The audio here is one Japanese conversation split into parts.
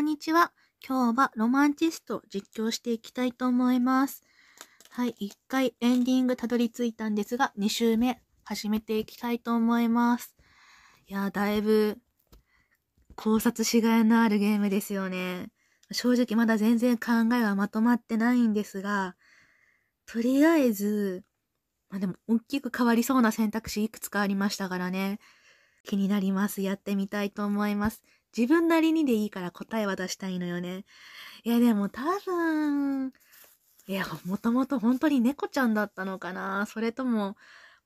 こんにちは。今日はロマンチストを実況していきたいと思います。はい、1回エンディングたどり着いたんですが、2週目始めていきたいと思います。いやだいぶ考察しがいのあるゲームですよね。正直まだ全然考えはまとまってないんですが、とりあえず、まあでも大きく変わりそうな選択肢いくつかありましたからね。気になります。やってみたいと思います。自分なりにでいいから答えは出したいのよね。いや、でも多分、いや、もともと本当に猫ちゃんだったのかなそれとも、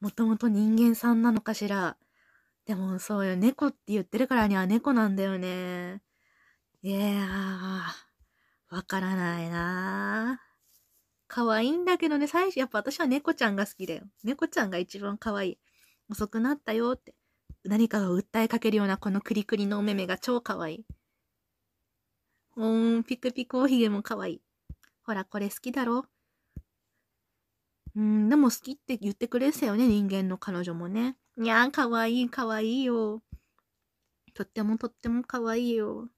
もともと人間さんなのかしらでもそうよ、猫って言ってるからには猫なんだよね。いやー、わからないなー。可愛いんだけどね、最初、やっぱ私は猫ちゃんが好きだよ。猫ちゃんが一番可愛い。遅くなったよって。何かを訴えかけるようなこのクリクリのお目目が超可愛い。うーん、ピクピクおひげも可愛い。ほら、これ好きだろうん、でも好きって言ってくれてたよね、人間の彼女もね。にゃー、かわいい、かわいいよ。とってもとってもかわいいよ。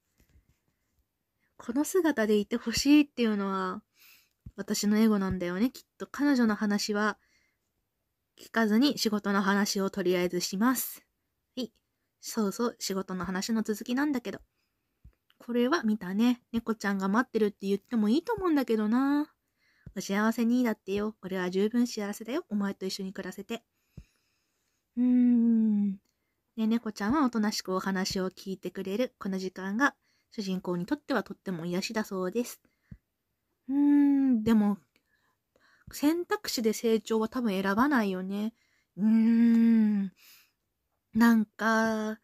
この姿でいてほしいっていうのは、私のエゴなんだよね、きっと。彼女の話は、聞かずに仕事の話をとりあえずします。そうそう、仕事の話の続きなんだけど。これは見たね。猫ちゃんが待ってるって言ってもいいと思うんだけどな。お幸せにだってよ。俺は十分幸せだよ。お前と一緒に暮らせて。うーん。ね、猫ちゃんはおとなしくお話を聞いてくれる。この時間が主人公にとってはとっても癒しだそうです。うーん、でも、選択肢で成長は多分選ばないよね。うーん。なんか、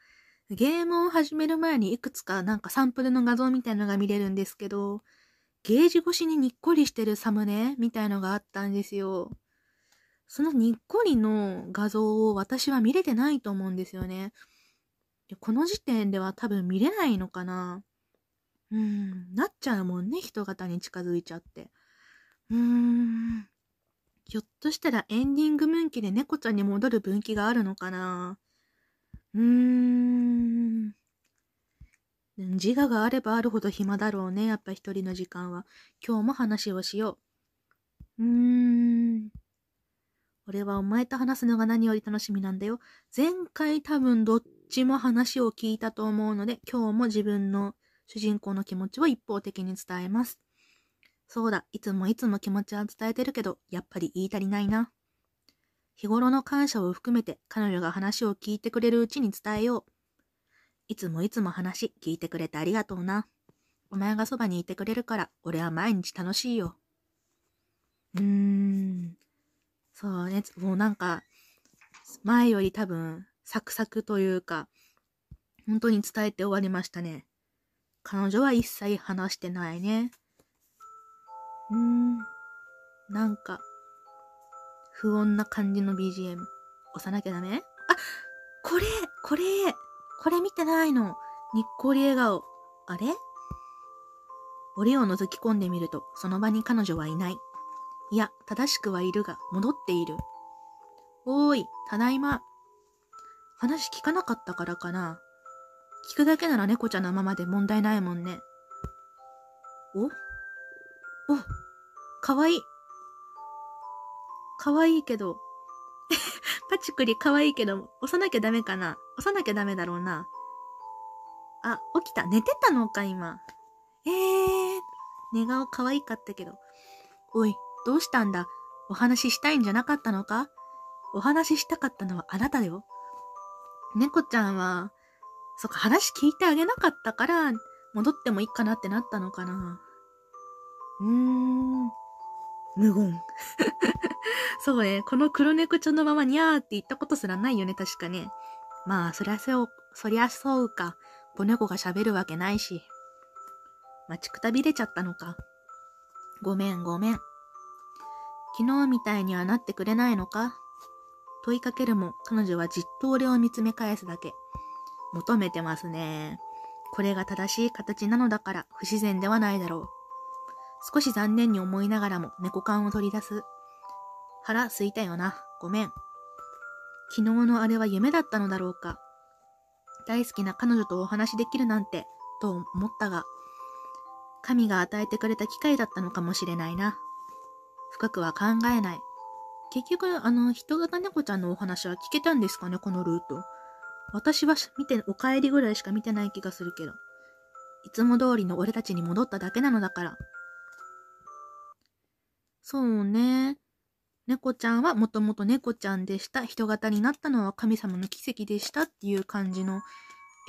ゲームを始める前にいくつかなんかサンプルの画像みたいのが見れるんですけど、ゲージ越しににっこりしてるサムネみたいのがあったんですよ。そのにっこりの画像を私は見れてないと思うんですよね。でこの時点では多分見れないのかな。うん、なっちゃうもんね、人型に近づいちゃって。うーん。ひょっとしたらエンディング分岐で猫ちゃんに戻る分岐があるのかなうーん。自我があればあるほど暇だろうね。やっぱ一人の時間は。今日も話をしよう。うーん。俺はお前と話すのが何より楽しみなんだよ。前回多分どっちも話を聞いたと思うので、今日も自分の主人公の気持ちを一方的に伝えます。そうだ、いつもいつも気持ちは伝えてるけど、やっぱり言い足りないな。日頃の感謝を含めて彼女が話を聞いてくれるうちに伝えよう。いつもいつも話聞いてくれてありがとうな。お前がそばにいてくれるから俺は毎日楽しいよ。うーん。そうね。もうなんか、前より多分サクサクというか、本当に伝えて終わりましたね。彼女は一切話してないね。うーん。なんか、不穏な感じの BGM。押さなきゃダメあこれこれこれ見てないの。にっこり笑顔。あれ俺を覗き込んでみると、その場に彼女はいない。いや、正しくはいるが、戻っている。おーい、ただいま。話聞かなかったからかな。聞くだけなら猫ちゃんのままで問題ないもんね。おお、かわいい。可愛いけど。パチクリ可愛いけど、押さなきゃダメかな押さなきゃダメだろうな。あ、起きた。寝てたのか、今。えー、寝顔可愛かったけど。おい、どうしたんだお話ししたいんじゃなかったのかお話ししたかったのはあなただよ。猫ちゃんは、そっか、話聞いてあげなかったから、戻ってもいいかなってなったのかな。うーん。無言。そうね。この黒猫ちゃんのままにゃーって言ったことすらないよね、確かね。まあ、そりゃそう、そりゃそうか。子猫が喋るわけないし。待ちくたびれちゃったのか。ごめん、ごめん。昨日みたいにはなってくれないのか問いかけるも、彼女はじっと俺を見つめ返すだけ。求めてますね。これが正しい形なのだから不自然ではないだろう。少し残念に思いながらも猫缶を取り出す。腹すいたよな。ごめん。昨日のあれは夢だったのだろうか。大好きな彼女とお話できるなんて、と思ったが、神が与えてくれた機会だったのかもしれないな。深くは考えない。結局、あの、人型猫ちゃんのお話は聞けたんですかね、このルート。私は見て、お帰りぐらいしか見てない気がするけど。いつも通りの俺たちに戻っただけなのだから。そうね。猫ちゃんはもともと猫ちゃんでした。人型になったのは神様の奇跡でしたっていう感じの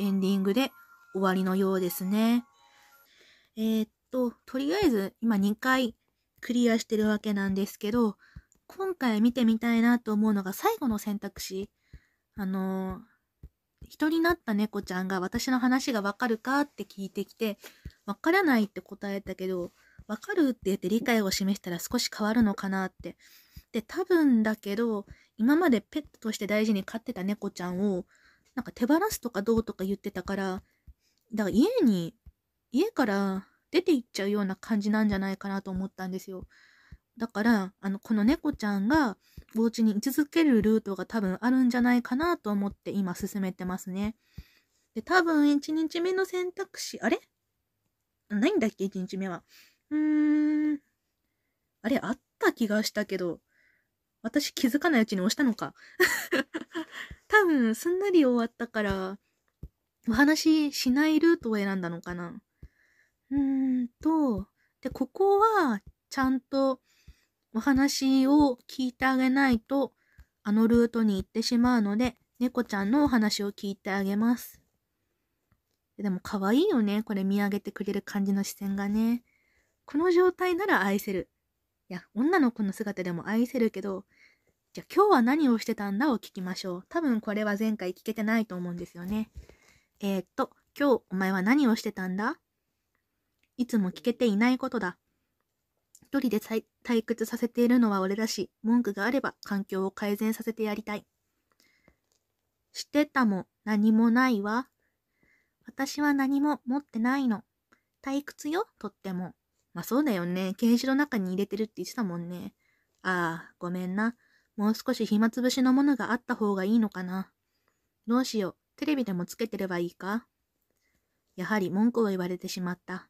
エンディングで終わりのようですね。えー、っと、とりあえず今2回クリアしてるわけなんですけど、今回見てみたいなと思うのが最後の選択肢。あの人になった猫ちゃんが私の話がわかるかって聞いてきて、わからないって答えたけど、わかるって言って理解を示したら少し変わるのかなって。で、多分だけど、今までペットとして大事に飼ってた猫ちゃんを、なんか手放すとかどうとか言ってたから、だから家に、家から出て行っちゃうような感じなんじゃないかなと思ったんですよ。だから、あの、この猫ちゃんがお家に居続けるルートが多分あるんじゃないかなと思って今進めてますね。で、多分1日目の選択肢、あれないんだっけ ?1 日目は。うーん。あれ、あった気がしたけど、私気づかないうちに押したのか。多分、すんなり終わったから、お話しないルートを選んだのかな。うーんと、で、ここは、ちゃんとお話を聞いてあげないと、あのルートに行ってしまうので、猫ちゃんのお話を聞いてあげます。でも可愛いよね。これ見上げてくれる感じの視線がね。この状態なら愛せる。いや、女の子の姿でも愛せるけど、じゃあ今日は何をしてたんだを聞きましょう。多分これは前回聞けてないと思うんですよね。えー、っと、今日お前は何をしてたんだいつも聞けていないことだ。一人で退屈させているのは俺だし、文句があれば環境を改善させてやりたい。してたも何もないわ。私は何も持ってないの。退屈よ、とっても。まあそうだよね。ケージの中に入れてるって言ってたもんね。ああ、ごめんな。もう少し暇つぶしのものがあった方がいいのかな。どうしよう。テレビでもつけてればいいかやはり文句を言われてしまった。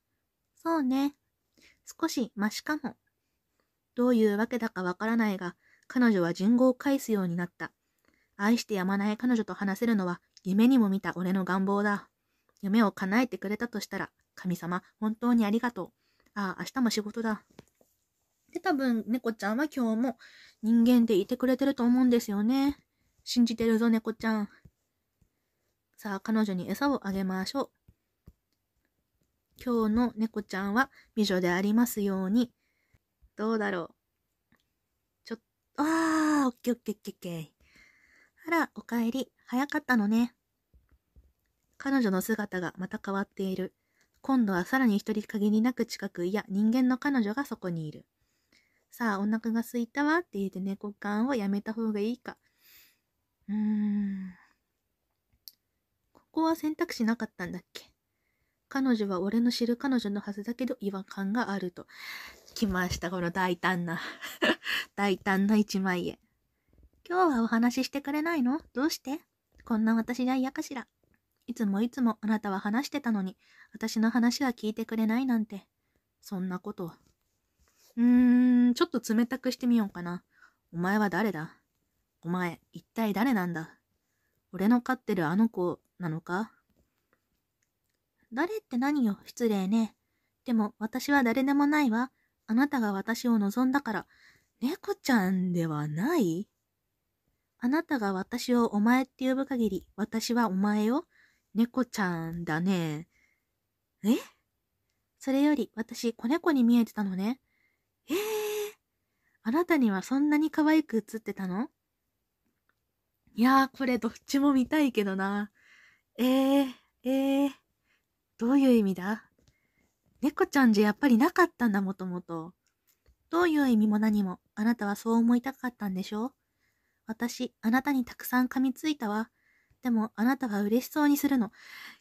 そうね。少しマシかも。どういうわけだかわからないが、彼女は人語を返すようになった。愛してやまない彼女と話せるのは夢にも見た俺の願望だ。夢を叶えてくれたとしたら、神様、本当にありがとう。ああ、明日も仕事だ。で、多分、猫ちゃんは今日も人間でいてくれてると思うんですよね。信じてるぞ、猫ちゃん。さあ、彼女に餌をあげましょう。今日の猫ちゃんは美女でありますように。どうだろう。ちょっと、ああ、オッケーオッケーオッケーオッケー。あら、おかえり。早かったのね。彼女の姿がまた変わっている。今度はさらに一人限りなく近く、いや、人間の彼女がそこにいる。さあ、お腹が空いたわって言って猫缶をやめた方がいいか。うーん。ここは選択肢なかったんだっけ彼女は俺の知る彼女のはずだけど違和感があると。来ました、この大胆な 大胆な一枚絵。今日はお話ししてくれないのどうしてこんな私が嫌かしら。いつもいつもあなたは話してたのに、私の話は聞いてくれないなんて。そんなこと。うーん、ちょっと冷たくしてみようかな。お前は誰だお前、一体誰なんだ俺の飼ってるあの子なのか誰って何よ、失礼ね。でも私は誰でもないわ。あなたが私を望んだから、猫ちゃんではないあなたが私をお前って呼ぶ限り、私はお前よ。猫ちゃんだね。えそれより私、子猫に見えてたのね。ええー、あなたにはそんなに可愛く映ってたのいやー、これどっちも見たいけどな。えー、えー、どういう意味だ猫ちゃんじゃやっぱりなかったんだ、もともと。どういう意味も何も、あなたはそう思いたかったんでしょ私、あなたにたくさん噛みついたわ。でもあなたは嬉しそうにするの。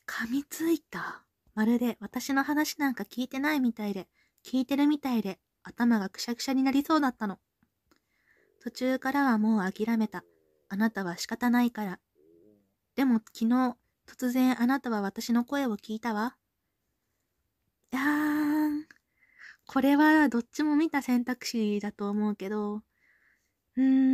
噛みついた。まるで私の話なんか聞いてないみたいで、聞いてるみたいで、頭がくしゃくしゃになりそうだったの。途中からはもう諦めた。あなたは仕方ないから。でも昨日、突然あなたは私の声を聞いたわ。やーん。これはどっちも見た選択肢だと思うけど、うーん。うーん。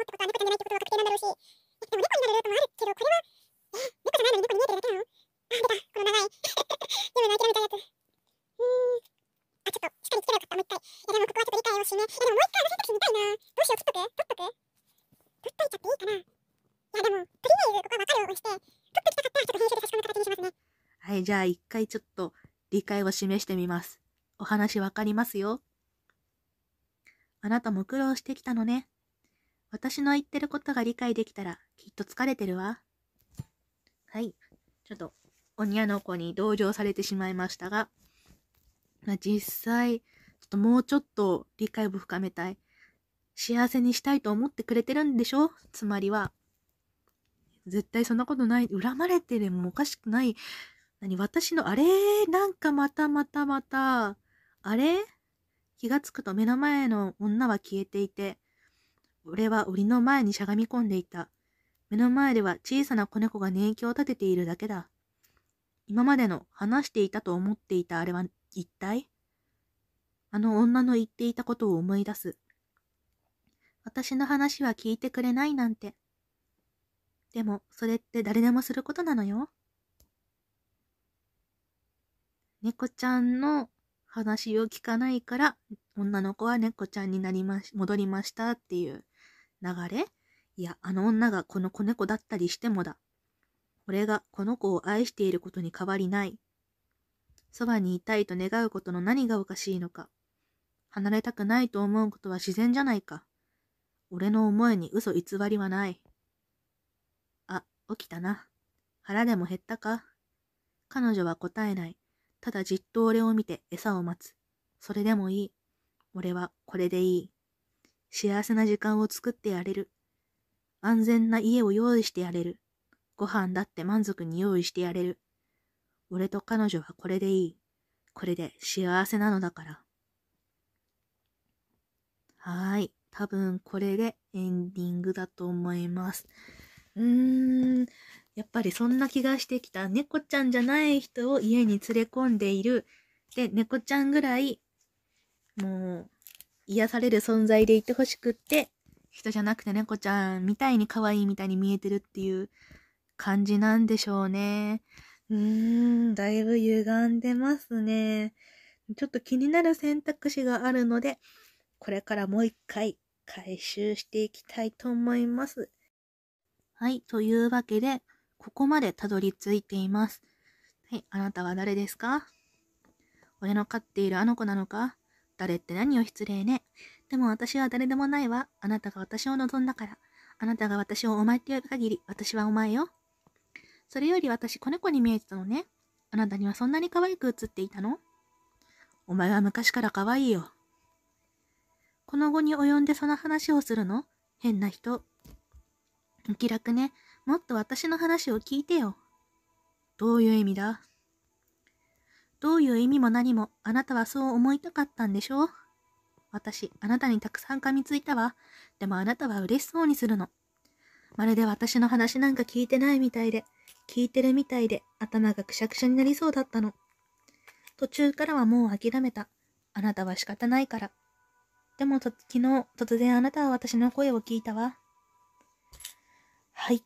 じゃあ一回ちょっと理解を示してみます。お話わかりますよ。あなたも苦労してきたのね。私の言ってることが理解できたらきっと疲れてるわ。はい。ちょっと、おにやの子に同情されてしまいましたが、まあ、実際、ちょっともうちょっと理解を深めたい。幸せにしたいと思ってくれてるんでしょつまりは。絶対そんなことない。恨まれてでもおかしくない何私のあれなんかまたまたまた、あれ気がつくと目の前の女は消えていて、俺は檻の前にしゃがみ込んでいた。目の前では小さな子猫が寝息を立てているだけだ。今までの話していたと思っていたあれは一体あの女の言っていたことを思い出す。私の話は聞いてくれないなんて。でも、それって誰でもすることなのよ。猫ちゃんの話を聞かないから、女の子は猫ちゃんになりまし、戻りましたっていう流れいや、あの女がこの子猫だったりしてもだ。俺がこの子を愛していることに変わりない。そばにいたいと願うことの何がおかしいのか。離れたくないと思うことは自然じゃないか。俺の思いに嘘偽りはない。あ、起きたな。腹でも減ったか彼女は答えない。ただじっと俺を見て餌を待つ。それでもいい。俺はこれでいい。幸せな時間を作ってやれる。安全な家を用意してやれる。ご飯だって満足に用意してやれる。俺と彼女はこれでいい。これで幸せなのだから。はーい。多分これでエンディングだと思います。うーん。やっぱりそんな気がしてきた猫ちゃんじゃない人を家に連れ込んでいる。で、猫ちゃんぐらい、もう、癒される存在でいてほしくって、人じゃなくて猫ちゃんみたいに可愛いみたいに見えてるっていう感じなんでしょうね。うーん、だいぶ歪んでますね。ちょっと気になる選択肢があるので、これからもう一回回収していきたいと思います。はい、というわけで、ここまでたどり着いています。はい、あなたは誰ですか俺の飼っているあの子なのか誰って何を失礼ね。でも私は誰でもないわ。あなたが私を望んだから。あなたが私をお前って呼ぶ限り、私はお前よ。それより私、子猫に見えてたのね。あなたにはそんなに可愛く映っていたのお前は昔から可愛いよ。この後に及んでその話をするの変な人。気楽ね。もっと私の話を聞いてよ。どういう意味だどういう意味も何もあなたはそう思いたかったんでしょう私、あなたにたくさん噛みついたわ。でもあなたは嬉しそうにするの。まるで私の話なんか聞いてないみたいで、聞いてるみたいで頭がくしゃくしゃになりそうだったの。途中からはもう諦めた。あなたは仕方ないから。でも昨日突然あなたは私の声を聞いたわ。はい。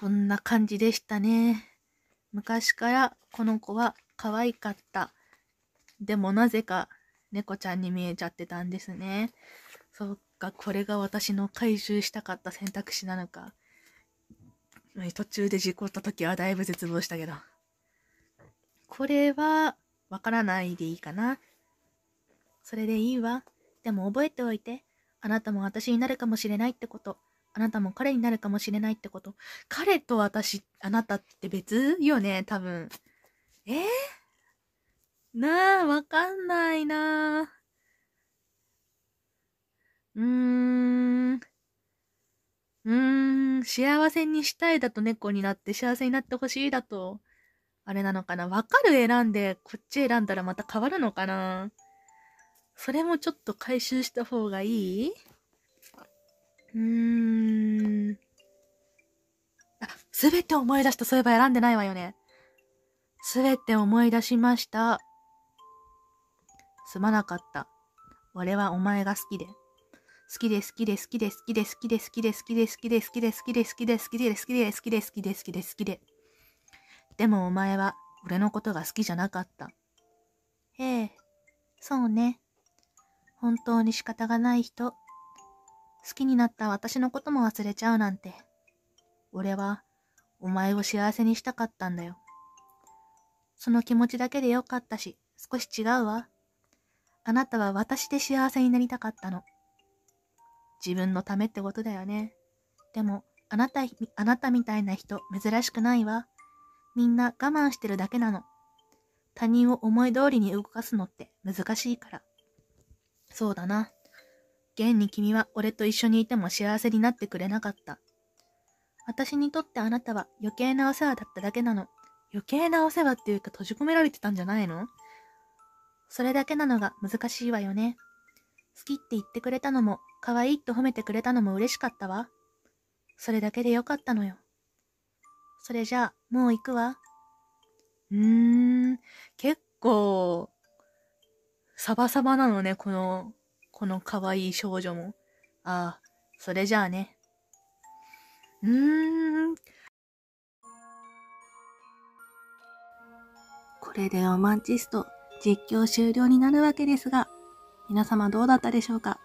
こんな感じでしたね。昔からこの子は可愛かった。でもなぜか猫ちゃんに見えちゃってたんですね。そっか、これが私の回収したかった選択肢なのか。途中で事故った時はだいぶ絶望したけど。これはわからないでいいかな。それでいいわ。でも覚えておいて。あなたも私になるかもしれないってこと。あなたも彼になるかもしれないってこと。彼と私、あなたって別よね、多分。えー、なあ、わかんないなうーん。うーん、幸せにしたいだと猫になって幸せになってほしいだと、あれなのかな。わかる選んで、こっち選んだらまた変わるのかな。それもちょっと回収した方がいいうーん。あ、すべて思い出した。そういえば選んでないわよね。すべて思い出しました。すまなかった。俺はお前が好きで。好きで好きで好きで好きで好きで好きで好きで好きで好きで好きで好きで好きで好きで好きで好きで好きで好きで。でもお前は俺のことが好きじゃなかった。ええ、そうね。本当に仕方がない人。好きになった私のことも忘れちゃうなんて。俺は、お前を幸せにしたかったんだよ。その気持ちだけでよかったし、少し違うわ。あなたは私で幸せになりたかったの。自分のためってことだよね。でも、あなた、あなたみたいな人珍しくないわ。みんな我慢してるだけなの。他人を思い通りに動かすのって難しいから。そうだな。現に君は俺と一緒にいても幸せになってくれなかった。私にとってあなたは余計なお世話だっただけなの。余計なお世話っていうか閉じ込められてたんじゃないのそれだけなのが難しいわよね。好きって言ってくれたのも、可愛いって褒めてくれたのも嬉しかったわ。それだけでよかったのよ。それじゃあ、もう行くわ。うーん、結構、サバサバなのね、このこの可愛い少女も。ああ、それじゃあね。うーん。これでロマンチスト実況終了になるわけですが、皆様どうだったでしょうか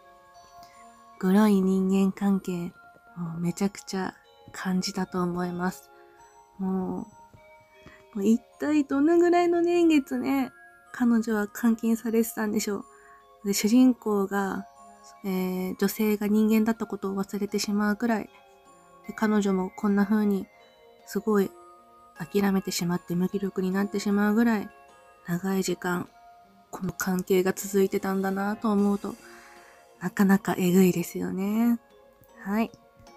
グロい人間関係、もうめちゃくちゃ感じたと思います。もう、もう一体どのぐらいの年月ね、彼女は監禁されてたんでしょう。で主人公が、えー、女性が人間だったことを忘れてしまうくらいで彼女もこんな風にすごい諦めてしまって無気力になってしまうぐらい長い時間この関係が続いてたんだなと思うとなかなかえぐいですよね。はい。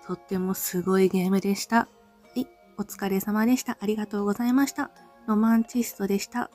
とってもすごいゲームでした。はい。お疲れ様でした。ありがとうございました。ロマンチストでした。